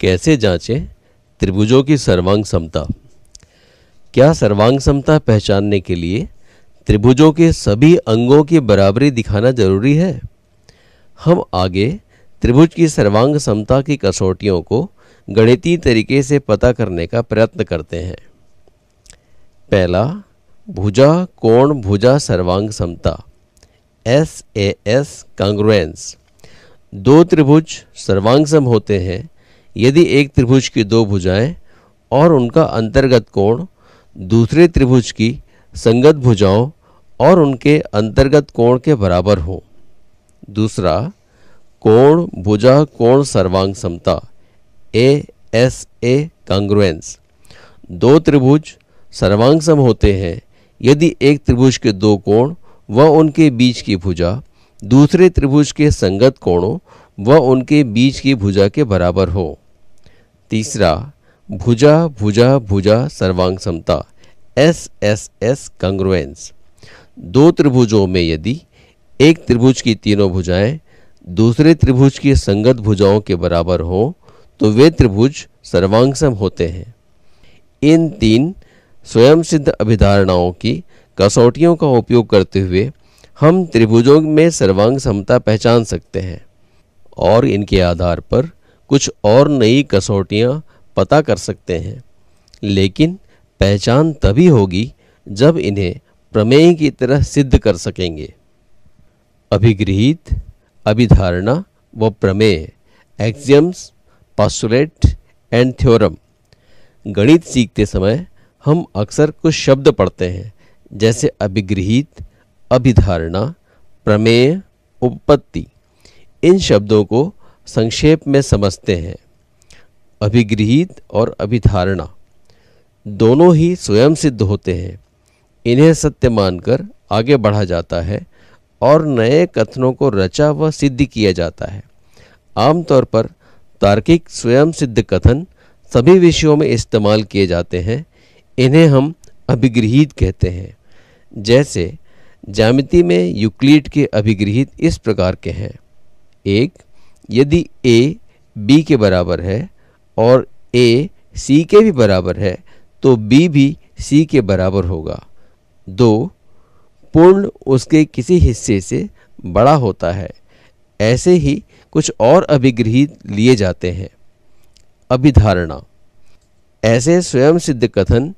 कैसे जांचें त्रिभुजों की सर्वांग समता क्या सर्वांग समता पहचानने के लिए त्रिभुजों के सभी अंगों की बराबरी दिखाना जरूरी है हम आगे त्रिभुज की सर्वांग समता की कसौटियों को गणितीय तरीके से पता करने का प्रयत्न करते हैं पहला भुजा कोण भुजा सर्वांग समता एस ए एस कांग्रुएंस दो त्रिभुज सर्वांग सम होते हैं यदि एक त्रिभुज की दो भुजाएं और उनका अंतर्गत कोण दूसरे त्रिभुज की संगत भुजाओं और उनके अंतर्गत कोण के बराबर हो दूसरा कोण भुजा कोण सर्वांग समता ए एस ए कांग्रुएंस दो त्रिभुज सर्वांग सम होते हैं यदि एक त्रिभुज के दो कोण व उनके बीच की भुजा दूसरे त्रिभुज के संगत कोणों व उनके बीच की भुजा के बराबर हो तीसरा भुजा भुजा भुजा सर्वांग समता एस एस एस कंग्रुएंस दो त्रिभुजों में यदि एक त्रिभुज की तीनों भुजाएं दूसरे त्रिभुज की संगत भुजाओं के बराबर हों तो वे त्रिभुज सर्वांगसम होते हैं इन तीन स्वयं सिद्ध अभिधारणाओं की कसौटियों का उपयोग करते हुए हम त्रिभुजों में सर्वांग समता पहचान सकते हैं और इनके आधार पर कुछ और नई कसौटियाँ पता कर सकते हैं लेकिन पहचान तभी होगी जब इन्हें प्रमेय की तरह सिद्ध कर सकेंगे अभिगृहित अभिधारणा व प्रमेय एक्सियम्स पॉस्टुलेट एंड थ्योरम गणित सीखते समय हम अक्सर कुछ शब्द पढ़ते हैं जैसे अभिगृहित अभिधारणा प्रमेय उपपत्ति इन शब्दों को संक्षेप में समझते हैं अभिगृहित और अभिधारणा दोनों ही स्वयं सिद्ध होते हैं इन्हें सत्य मानकर आगे बढ़ा जाता है और नए कथनों को रचा व सिद्ध किया जाता है आमतौर पर तार्किक स्वयं सिद्ध कथन सभी विषयों में इस्तेमाल किए जाते हैं इन्हें हम अभिगृहित कहते हैं जैसे जामिति में यूक्लिड के अभिगृहित इस प्रकार के हैं एक यदि ए बी के बराबर है और ए सी के भी बराबर है तो बी भी सी के बराबर होगा दो पूर्ण उसके किसी हिस्से से बड़ा होता है ऐसे ही कुछ और अभिगृहित लिए जाते हैं अभिधारणा ऐसे स्वयं सिद्ध कथन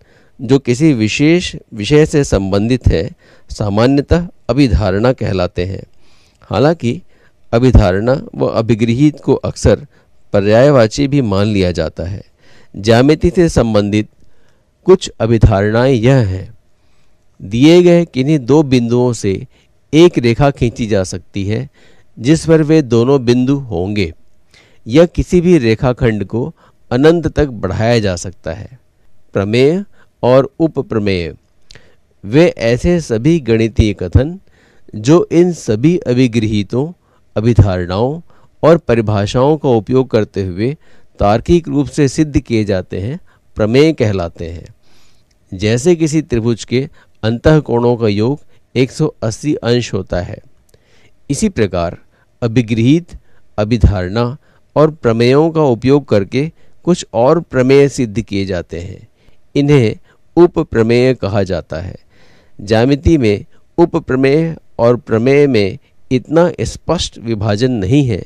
जो किसी विशेष विषय से संबंधित है सामान्यतः अभिधारणा कहलाते हैं हालांकि अभिधारणा व अभिगृहित को अक्सर पर्यायवाची भी मान लिया जाता है ज्यामिति से संबंधित कुछ अभिधारणाएं यह हैं दिए गए किन्हीं दो बिंदुओं से एक रेखा खींची जा सकती है जिस पर वे दोनों बिंदु होंगे यह किसी भी रेखाखंड को अनंत तक बढ़ाया जा सकता है प्रमेय और उपप्रमेय वे ऐसे सभी गणितीय कथन जो इन सभी अभिगृहितों अभिधारणाओं और परिभाषाओं का उपयोग करते हुए तार्किक रूप से सिद्ध किए जाते हैं प्रमेय कहलाते हैं जैसे किसी त्रिभुज के अंत कोणों का योग 180 अंश होता है इसी प्रकार अभिगृहित अभिधारणा और प्रमेयों का उपयोग करके कुछ और प्रमेय सिद्ध किए जाते हैं इन्हें उप प्रमेय कहा जाता है जामिति में उप प्रमेय और प्रमेय में इतना स्पष्ट विभाजन नहीं है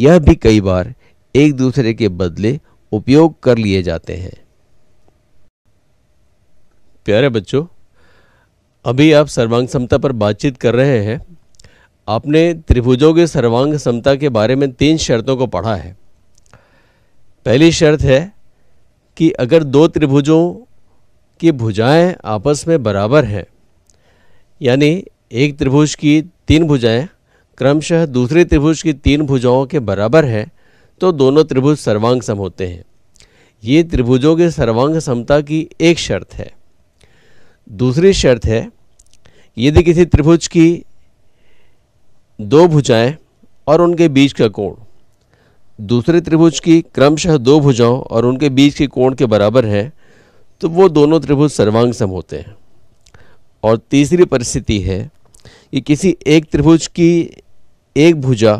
यह भी कई बार एक दूसरे के बदले उपयोग कर लिए जाते हैं प्यारे बच्चों अभी आप सर्वांग समता पर बातचीत कर रहे हैं आपने त्रिभुजों के सर्वांग समता के बारे में तीन शर्तों को पढ़ा है पहली शर्त है कि अगर दो त्रिभुजों की भुजाएं आपस में बराबर हैं यानी एक त्रिभुज की तीन भुजाएं क्रमशः दूसरे त्रिभुज की तीन भुजाओं के बराबर है तो दोनों त्रिभुज सर्वांग सम होते हैं ये त्रिभुजों के सर्वांग समता की एक शर्त है दूसरी शर्त है यदि किसी त्रिभुज की दो भुजाएं और उनके बीच का कोण दूसरे त्रिभुज की क्रमशः दो भुजाओं और उनके बीच के कोण के बराबर है तो वो दोनों त्रिभुज सर्वांग सम होते हैं और तीसरी परिस्थिति है कि किसी एक त्रिभुज की एक भुजा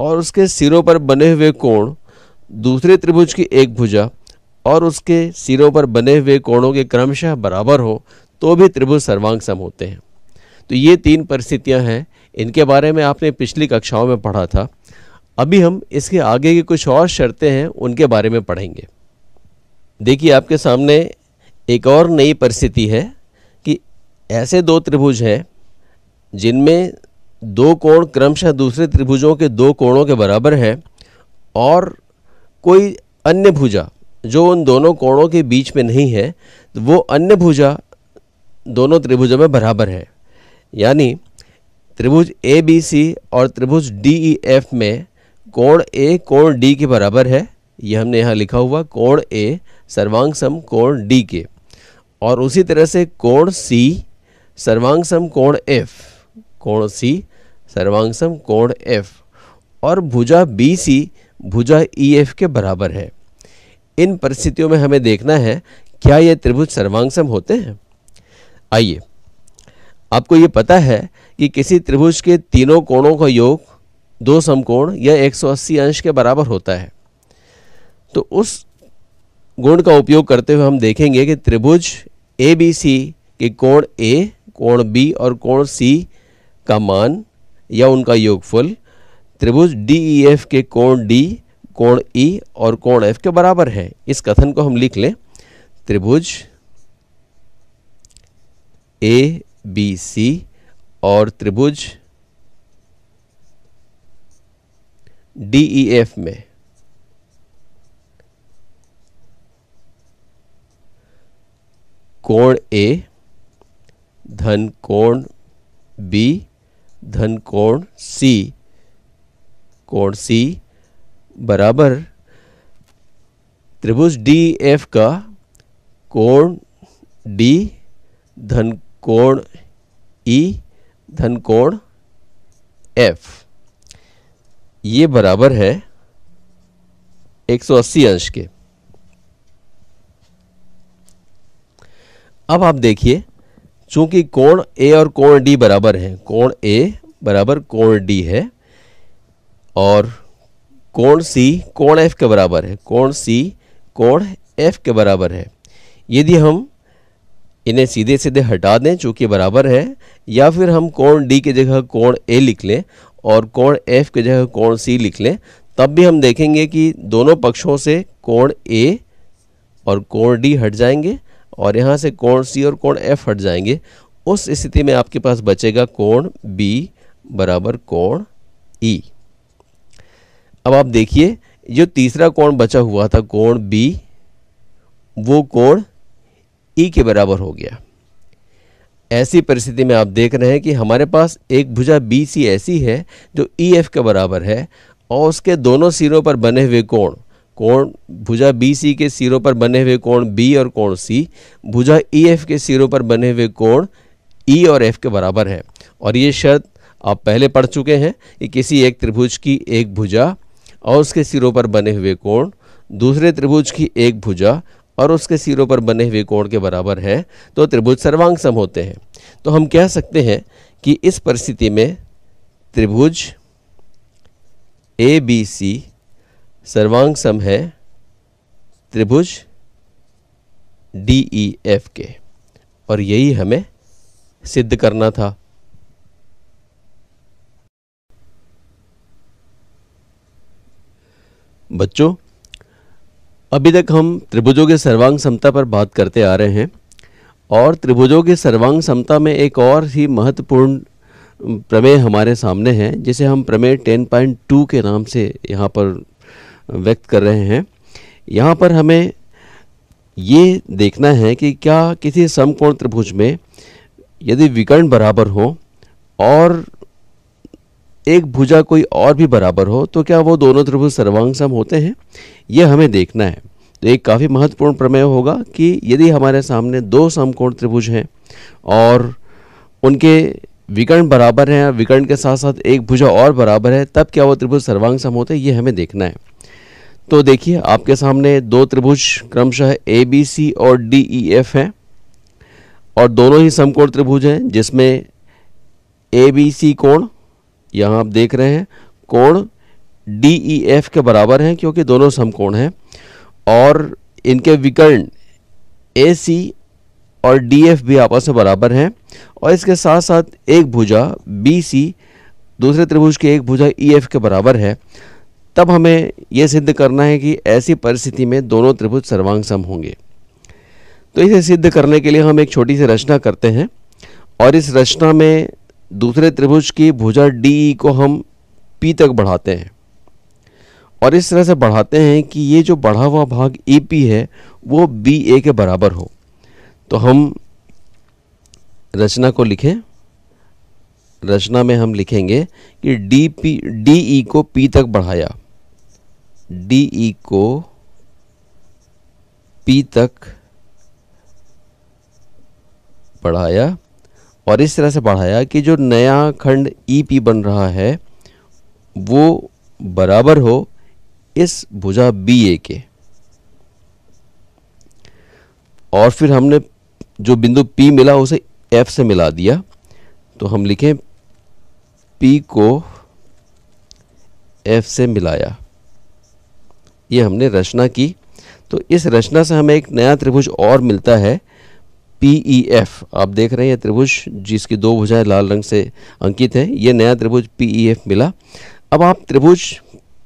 और उसके सिरों पर बने हुए कोण दूसरे त्रिभुज की एक भुजा और उसके सिरों पर बने हुए कोणों के क्रमशः बराबर हो तो भी त्रिभुज सर्वांग सम होते हैं तो ये तीन परिस्थितियां हैं इनके बारे में आपने पिछली कक्षाओं में पढ़ा था अभी हम इसके आगे की कुछ और शर्तें हैं उनके बारे में पढ़ेंगे देखिए आपके सामने एक और नई परिस्थिति है कि ऐसे दो त्रिभुज हैं जिनमें दो कोण क्रमशः दूसरे त्रिभुजों के दो कोणों के बराबर है और कोई अन्य भुजा जो उन दोनों कोणों के बीच में नहीं है तो वो अन्य भुजा दोनों त्रिभुजों में बराबर है यानी त्रिभुज ए बी सी और त्रिभुज डी ई एफ में कोण ए कोण डी के बराबर है ये हमने यहाँ लिखा हुआ कोण ए सर्वांग सम कोण डी के और उसी तरह से कोण सी सर्वांग सम कोण एफ़ कोण सी सर्वांगसम कोण एफ और भुजा बी सी भुजा ई एफ के बराबर है इन परिस्थितियों में हमें देखना है क्या ये त्रिभुज सर्वांगसम होते हैं आइए आपको ये पता है कि किसी त्रिभुज के तीनों कोणों का योग दो समकोण या 180 अंश के बराबर होता है तो उस गुण का उपयोग करते हुए हम देखेंगे कि त्रिभुज ए बी सी के कोण ए कोण बी और कोण सी का मान या उनका योगफल त्रिभुज डी ई एफ के कोण डी कोण ई e और कोण एफ के बराबर है इस कथन को हम लिख लें त्रिभुज ए बी सी और त्रिभुज डी ई एफ में कोण ए धन कोण बी धन कोण सी कोण सी बराबर त्रिभुज डी एफ का कोण डी धन कोण ई धन कोण एफ ये बराबर है 180 अंश के अब आप देखिए चूंकि कोण ए और कोण डी बराबर है कोण ए बराबर कोण डी है और कोण सी कोण एफ के बराबर है कोण सी कोण एफ के बराबर है यदि हम इन्हें सीधे सीधे हटा दें चूँकि बराबर है या फिर हम कोण डी की जगह कोण ए लिख लें और कोण एफ की जगह कोण सी लिख लें तब भी हम देखेंगे कि दोनों पक्षों से कोण ए और कोण डी हट जाएंगे और यहाँ से कोण सी और कोण एफ हट जाएंगे उस स्थिति में आपके पास बचेगा कोण बी बराबर कोण ई e। अब आप देखिए जो तीसरा कोण बचा हुआ था कोण बी वो कोण ई e के बराबर हो गया ऐसी परिस्थिति में आप देख रहे हैं कि हमारे पास एक भुजा बी सी ऐसी है जो ई e एफ के बराबर है और उसके दोनों सिरों पर बने हुए कोण कोण भुजा सी के सिरों पर बने हुए कोण बी और कोण सी भुजा एफ e, के सिरों पर बने हुए कोण ई e और एफ के बराबर है और ये शर्त आप पहले पढ़ चुके हैं कि किसी एक त्रिभुज की एक भुजा और उसके सिरों पर बने हुए कोण दूसरे त्रिभुज की एक भुजा और उसके सिरों पर बने हुए कोण के बराबर है तो त्रिभुज सर्वांग सम होते हैं तो हम कह सकते हैं कि इस परिस्थिति में त्रिभुज ए बी सी सर्वांग सम है त्रिभुज डी ई एफ के और यही हमें सिद्ध करना था बच्चों अभी तक हम त्रिभुजों के सर्वांग समता पर बात करते आ रहे हैं और त्रिभुजों के सर्वांग समता में एक और ही महत्वपूर्ण प्रमेय हमारे सामने है जिसे हम प्रमेय 10.2 के नाम से यहाँ पर व्यक्त कर रहे हैं यहाँ पर हमें ये देखना है कि क्या किसी समकोण त्रिभुज में यदि विकर्ण बराबर हो और एक भुजा कोई और भी बराबर हो तो क्या वो दोनों त्रिभुज सर्वांग सम होते हैं ये हमें देखना है तो एक काफ़ी महत्वपूर्ण प्रमेय होगा कि यदि हमारे सामने दो समकोण त्रिभुज हैं और उनके विकर्ण बराबर हैं विकर्ण के साथ साथ एक भुजा और बराबर है तब क्या वो त्रिभुज सर्वांग सम होते हैं ये हमें देखना है तो देखिए आपके सामने दो त्रिभुज क्रमशः ए बी सी और डी ई एफ हैं और दोनों ही समकोण त्रिभुज हैं जिसमें ए बी सी कोण यहाँ आप देख रहे हैं कोण डी ई एफ के बराबर हैं क्योंकि दोनों समकोण हैं और इनके विकर्ण ए सी और डी एफ भी आपस में बराबर हैं और इसके साथ साथ एक भुजा बी सी दूसरे त्रिभुज के एक भुजा ई e, एफ के बराबर है तब हमें यह सिद्ध करना है कि ऐसी परिस्थिति में दोनों त्रिभुज सर्वांग सम होंगे तो इसे सिद्ध करने के लिए हम एक छोटी सी रचना करते हैं और इस रचना में दूसरे त्रिभुज की भुजा डी को हम पी तक बढ़ाते हैं और इस तरह से बढ़ाते हैं कि ये जो बढ़ा हुआ भाग ए पी है वो बी ए के बराबर हो तो हम रचना को लिखें रचना में हम लिखेंगे कि डी पी डी ई को पी तक बढ़ाया डी ई को पी तक बढ़ाया और इस तरह से बढ़ाया कि जो नया खंड ई पी बन रहा है वो बराबर हो इस भुजा बी ए के और फिर हमने जो बिंदु पी मिला उसे एफ से मिला दिया तो हम लिखें पी को एफ से मिलाया ये हमने रचना की तो इस रचना से हमें एक नया त्रिभुज और मिलता है पी ई एफ आप देख रहे हैं त्रिभुज जिसकी दो भुजाएं लाल रंग से अंकित हैं ये नया त्रिभुज पी ई एफ मिला अब आप त्रिभुज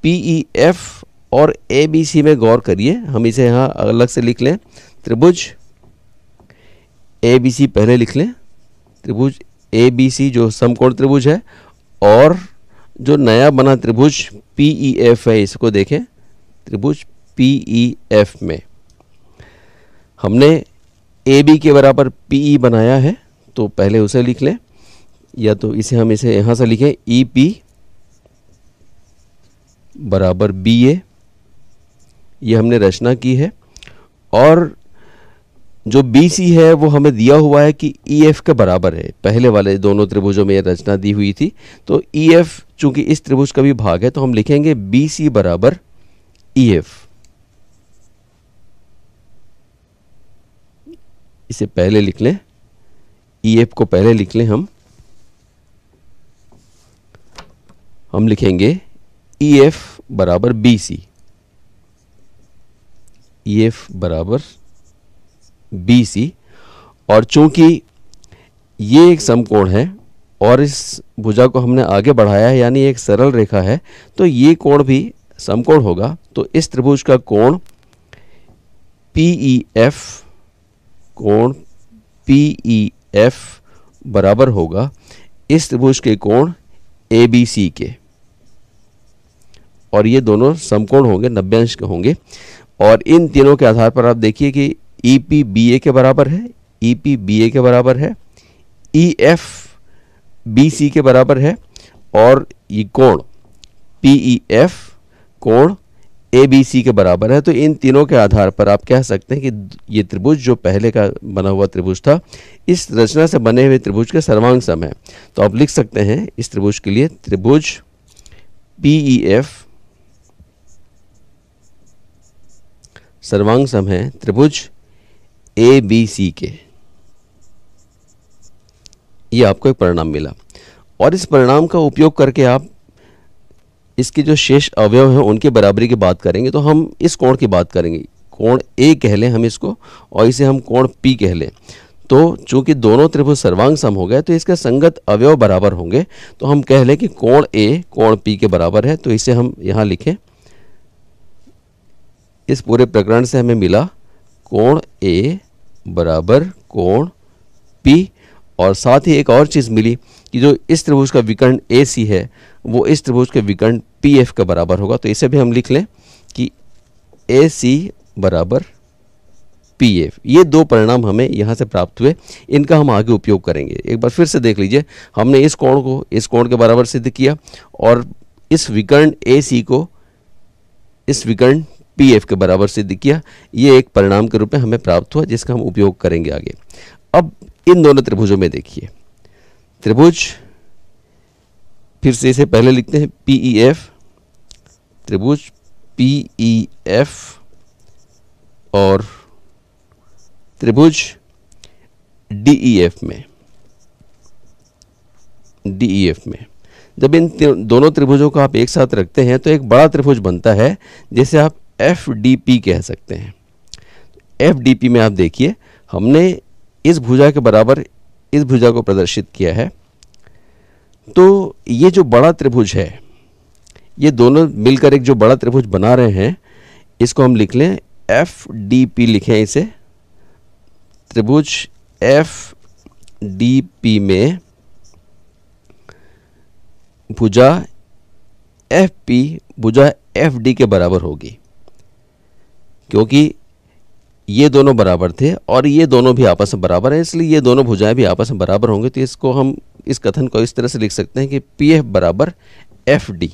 पी ई एफ और ए बी सी में गौर करिए हम इसे यहाँ अलग से लिख लें त्रिभुज ए बी सी पहले लिख लें त्रिभुज ए बी सी जो समकोण त्रिभुज है और जो नया बना त्रिभुज पी ई एफ है इसको देखें त्रिभुज पी ई एफ में हमने ए बी के बराबर पी ई e बनाया है तो पहले उसे लिख लें या तो इसे हम इसे यहाँ से लिखें ई e पी बराबर बी ए ये हमने रचना की है और जो बी सी है वो हमें दिया हुआ है कि ई e एफ के बराबर है पहले वाले दोनों त्रिभुजों में यह रचना दी हुई थी तो ई एफ चूंकि इस त्रिभुज का भी भाग है तो हम लिखेंगे बी सी बराबर ईएफ इसे पहले लिख लें ईएफ e को पहले लिख लें हम हम लिखेंगे ई e एफ बराबर बी सी ई एफ बराबर बी सी और चूंकि ये एक समकोण है और इस भुजा को हमने आगे बढ़ाया है यानी एक सरल रेखा है तो ये कोण भी समकोण होगा तो इस त्रिभुज का कोण पी ई एफ कोण पी ई एफ बराबर होगा इस त्रिभुज के कोण ए बी सी के और ये दोनों समकोण होंगे नब्बे अंश के होंगे और इन तीनों के आधार पर आप देखिए कि ई पी बी ए के बराबर है ई पी बी ए के बराबर है ई एफ बी सी के बराबर है और ये कोण पी ई एफ कोण ए बी सी के बराबर है तो इन तीनों के आधार पर आप कह सकते हैं कि ये त्रिभुज जो पहले का बना हुआ त्रिभुज था इस रचना से बने हुए त्रिभुज के सर्वांग सम है तो आप लिख सकते हैं इस त्रिभुज के लिए त्रिभुज पी ई e एफ सर्वांग सम है त्रिभुज ए बी सी के ये आपको एक परिणाम मिला और इस परिणाम का उपयोग करके आप इसके जो शेष अवयव हैं उनके बराबरी की बात करेंगे तो हम इस कोण की बात करेंगे कोण ए कह लें हम इसको और इसे हम कोण पी कह लें तो चूंकि दोनों त्रिभुज सर्वांग सम हो गए तो इसके संगत अवयव बराबर होंगे तो हम कह लें कि कोण ए कोण पी के बराबर है तो इसे हम यहाँ लिखें इस पूरे प्रकरण से हमें मिला कोण ए बराबर कोण पी और साथ ही एक और चीज़ मिली कि जो इस त्रिभुज का विकर्ण ए सी है वो इस त्रिभुज के विकर्ण पी एफ के बराबर होगा तो इसे भी हम लिख लें कि ए सी बराबर पी एफ ये दो परिणाम हमें यहाँ से प्राप्त हुए इनका हम आगे उपयोग करेंगे एक बार फिर से देख लीजिए हमने इस कोण को इस कोण के बराबर सिद्ध किया और इस विकर्ण ए सी को इस विकर्ण पी एफ के बराबर सिद्ध किया ये एक परिणाम के रूप में हमें प्राप्त हुआ जिसका हम उपयोग करेंगे आगे अब इन दोनों त्रिभुजों में देखिए त्रिभुज फिर से इसे पहले लिखते हैं पी ई एफ त्रिभुज पी ई एफ और त्रिभुज डी ई एफ में डी ई एफ में जब इन दोनों त्रिभुजों को आप एक साथ रखते हैं तो एक बड़ा त्रिभुज बनता है जिसे आप एफ डी पी कह सकते हैं एफ डी पी में आप देखिए हमने इस भुजा के बराबर इस भुजा को प्रदर्शित किया है तो ये जो बड़ा त्रिभुज है ये दोनों मिलकर एक जो बड़ा त्रिभुज बना रहे हैं इसको हम लिख लें एफ डी पी लिखें इसे त्रिभुज एफ डी पी में भुजा एफ पी भुजा एफ डी के बराबर होगी क्योंकि ये दोनों बराबर थे और ये दोनों भी आपस में बराबर हैं इसलिए ये दोनों भुजाएं भी आपस में बराबर होंगे तो इसको हम इस कथन को इस तरह से लिख सकते हैं कि पी एफ बराबर एफ डी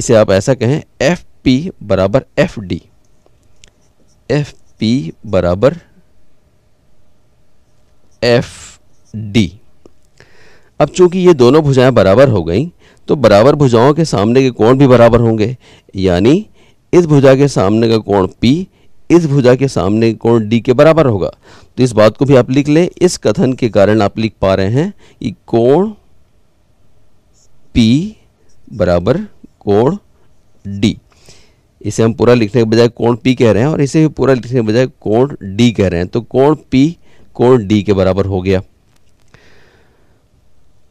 इसे आप ऐसा कहें एफ पी बराबर एफ डी एफ पी बराबर एफ डी अब चूंकि ये दोनों भुजाएं बराबर हो गई तो बराबर भुजाओं के सामने के कोण भी बराबर होंगे यानी इस भुजा के सामने का कोण पी इस भुजा के सामने कोण डी के बराबर होगा तो इस बात को भी आप लिख लें इस कथन के कारण आप लिख पा रहे हैं कि कोण पी बराबर कोण डी इसे हम पूरा लिखने के बजाय कोण पी कह रहे हैं और इसे भी पूरा लिखने के बजाय कोण डी कह रहे हैं तो कोण पी कोण डी के बराबर हो गया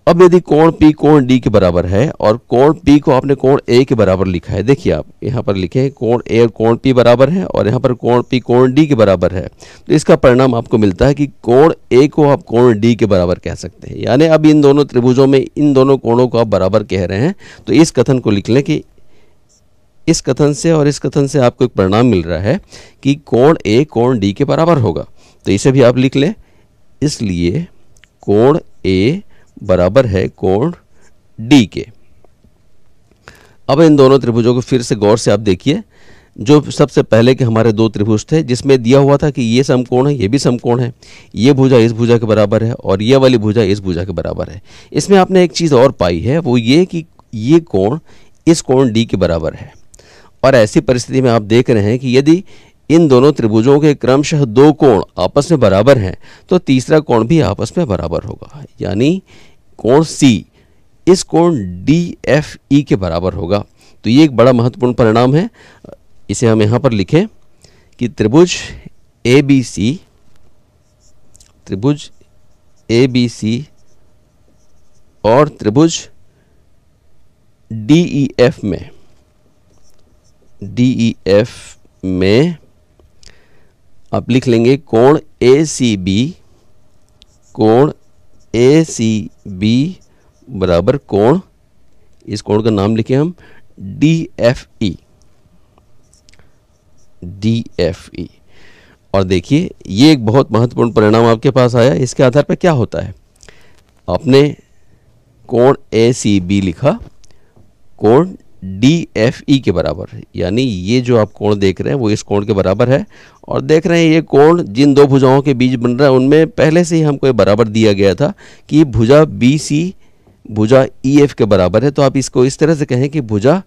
अब यदि कोण पी कोण डी के बराबर है और कोण पी को आपने कोण ए के बराबर लिखा है देखिए आप यहाँ पर लिखे कोण ए और कोण पी बराबर है और यहाँ पर कोण पी कोण डी के बराबर है तो इसका परिणाम आपको मिलता है कि कोण ए को आप कोण डी के बराबर कह सकते हैं यानी अब इन दोनों त्रिभुजों में इन दोनों कोणों को आप बराबर कह रहे हैं तो इस कथन को लिख लें कि इस कथन से और इस कथन से आपको एक परिणाम मिल रहा है कि कोण ए कोण डी के बराबर होगा तो इसे भी आप लिख लें इसलिए कोण ए बराबर है कोण डी के अब इन दोनों त्रिभुजों को फिर से गौर से आप देखिए जो सबसे पहले के हमारे दो त्रिभुज थे जिसमें दिया हुआ था कि ये समकोण है ये भी समकोण है ये भुजा इस भुजा के बराबर है और ये वाली भुजा इस भुजा के बराबर है इसमें आपने एक चीज़ और पाई है वो ये कि ये कोण इस कोण डी के बराबर है और ऐसी परिस्थिति में आप देख रहे हैं कि यदि इन दोनों त्रिभुजों के क्रमशः दो कोण आपस में बराबर हैं तो तीसरा कोण भी आपस में बराबर होगा यानी कोण सी इस कोण डी एफ ई के बराबर होगा तो ये एक बड़ा महत्वपूर्ण परिणाम है इसे हम यहाँ पर लिखें कि त्रिभुज ए बी सी त्रिभुज ए बी सी और त्रिभुज डी ई एफ में डी ई एफ में आप लिख लेंगे कोण ए सी बी कोण ए सी बी बराबर कोण इस कोण का नाम लिखे हम D F E D F E और देखिए ये एक बहुत महत्वपूर्ण परिणाम आपके पास आया इसके आधार पर क्या होता है आपने कोण ए सी बी लिखा कोण डी एफ ई के बराबर यानी ये जो आप कोण देख रहे हैं वो इस कोण के बराबर है और देख रहे हैं ये कोण जिन दो भुजाओं के बीच बन रहा है उनमें पहले से ही हमको ये बराबर दिया गया था कि भुजा बी सी भुजा ई e एफ के बराबर है तो आप इसको इस तरह से कहें कि भुजा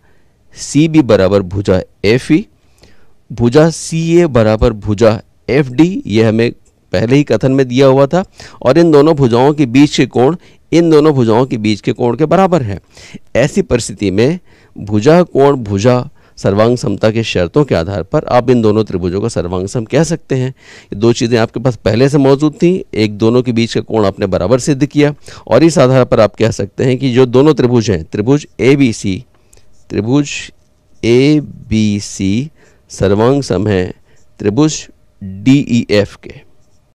सी बी बराबर भुजा एफ ई e, भुजा सी ए बराबर भुजा एफ डी ये हमें पहले ही कथन में दिया हुआ था और इन दोनों भुजाओं के बीच के कोण इन दोनों भुजाओं के बीच के कोण के बराबर है ऐसी परिस्थिति में भुजा कोण भुजा सर्वांग समता के शर्तों के आधार पर आप इन दोनों त्रिभुजों का सर्वांग सम कह सकते हैं ये दो चीज़ें आपके पास पहले से मौजूद थी एक दोनों के बीच का कोण आपने बराबर सिद्ध किया और इस आधार पर आप कह सकते हैं कि जो दोनों त्रिभुज हैं त्रिभुज ए बी सी त्रिभुज ए बी सी सर्वांग सम है त्रिभुज डी ई एफ के